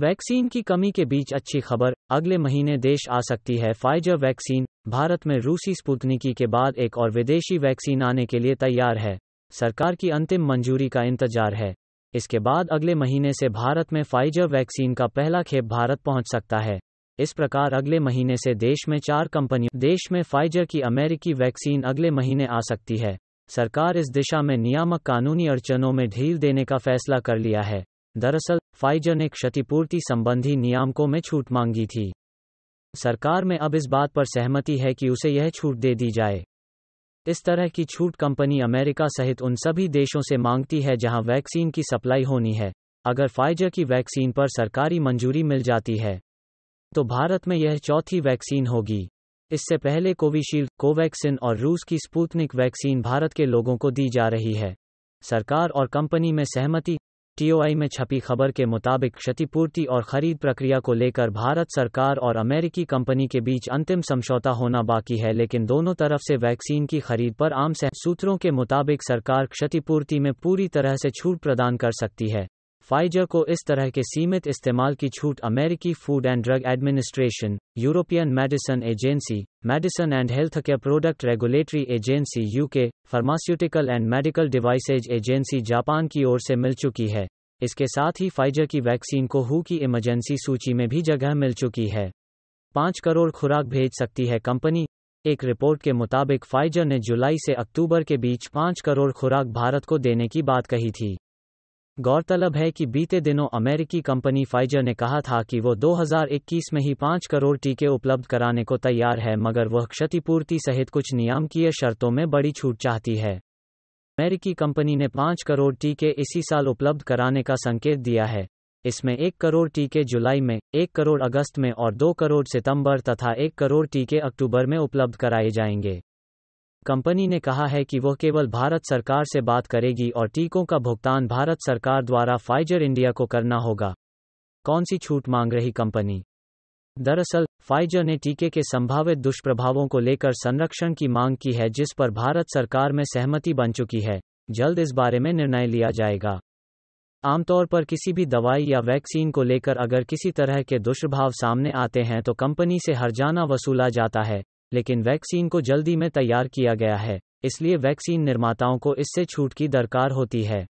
vaccine की कमी के बीच अच्छी खबर अगले महीने देश आ सकती है फाइजर वैक्सीन भारत में रूसी स्पुतनिकी के बाद एक और विदेशी वैक्सीन आने के लिए तैयार है सरकार की अंतिम मंजूरी का इंतजार है इसके बाद अगले महीने से भारत में फाइजर वैक्सीन का पहला खेप भारत पहुंच सकता है इस प्रकार अगले महीने से देश में चार कंपनियों देश में फाइजर की अमेरिकी वैक्सीन अगले महीने आ सकती है सरकार इस दिशा में नियामक कानूनी अड़चनों में ढील देने का फैसला कर लिया है दरअसल फाइजर ने क्षतिपूर्ति संबंधी नियामकों में छूट मांगी थी सरकार में अब इस बात पर सहमति है कि उसे यह छूट दे दी जाए इस तरह की छूट कंपनी अमेरिका सहित उन सभी देशों से मांगती है जहां वैक्सीन की सप्लाई होनी है अगर फाइजर की वैक्सीन पर सरकारी मंजूरी मिल जाती है तो भारत में यह चौथी वैक्सीन होगी इससे पहले कोविशील्ड कोवैक्सिन और रूस की स्पूतनिक वैक्सीन भारत के लोगों को दी जा रही है सरकार और कंपनी में सहमति टीओआई में छपी खबर के मुताबिक क्षतिपूर्ति और खरीद प्रक्रिया को लेकर भारत सरकार और अमेरिकी कंपनी के बीच अंतिम समझौता होना बाकी है लेकिन दोनों तरफ से वैक्सीन की खरीद पर आम सह सूत्रों के मुताबिक सरकार क्षतिपूर्ति में पूरी तरह से छूट प्रदान कर सकती है फाइजर को इस तरह के सीमित इस्तेमाल की छूट अमेरिकी food and drug administration European medicine agency medicine and health care product regulatory agency UK pharmaceutical and medical devices agency Japan की ओर से मिल चुकी है इसके साथ ही फाइजर की वैक्सीन को हु की इमरजेंसी सूची में भी जगह मिल चुकी है पाँच करोड़ खुराक भेज सकती है कंपनी एक रिपोर्ट के मुताबिक फाइजर ने जुलाई से अक्टूबर के बीच पाँच करोड़ खुराक भारत को देने की बात कही थी गौरतलब है कि बीते दिनों अमेरिकी कंपनी फाइजर ने कहा था कि वो 2021 में ही 5 करोड़ टीके उपलब्ध कराने को तैयार है मगर वह क्षतिपूर्ति सहित कुछ नियामकीय शर्तों में बड़ी छूट चाहती है अमेरिकी कंपनी ने 5 करोड़ टीके इसी साल उपलब्ध कराने का संकेत दिया है इसमें एक करोड़ टीके जुलाई में एक करोड़ अगस्त में और दो करोड़ सितंबर तथा एक करोड़ टीके अक्टूबर में उपलब्ध कराए जाएंगे कंपनी ने कहा है कि वह केवल भारत सरकार से बात करेगी और टीकों का भुगतान भारत सरकार द्वारा फाइजर इंडिया को करना होगा कौन सी छूट मांग रही कंपनी दरअसल फाइजर ने टीके के संभावित दुष्प्रभावों को लेकर संरक्षण की मांग की है जिस पर भारत सरकार में सहमति बन चुकी है जल्द इस बारे में निर्णय लिया जाएगा आमतौर पर किसी भी दवाई या वैक्सीन को लेकर अगर किसी तरह के दुष्प्रभाव सामने आते हैं तो कंपनी से हर्जाना वसूला जाता है लेकिन वैक्सीन को जल्दी में तैयार किया गया है इसलिए वैक्सीन निर्माताओं को इससे छूट की दरकार होती है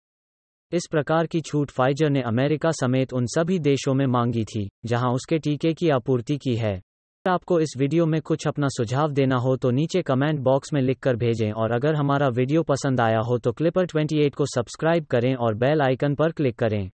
इस प्रकार की छूट फाइजर ने अमेरिका समेत उन सभी देशों में मांगी थी जहां उसके टीके की आपूर्ति की है अगर आपको इस वीडियो में कुछ अपना सुझाव देना हो तो नीचे कमेंट बॉक्स में लिखकर भेजें और अगर हमारा वीडियो पसंद आया हो तो क्लिपर 28 को सब्सक्राइब करें और बेल आइकन पर क्लिक करें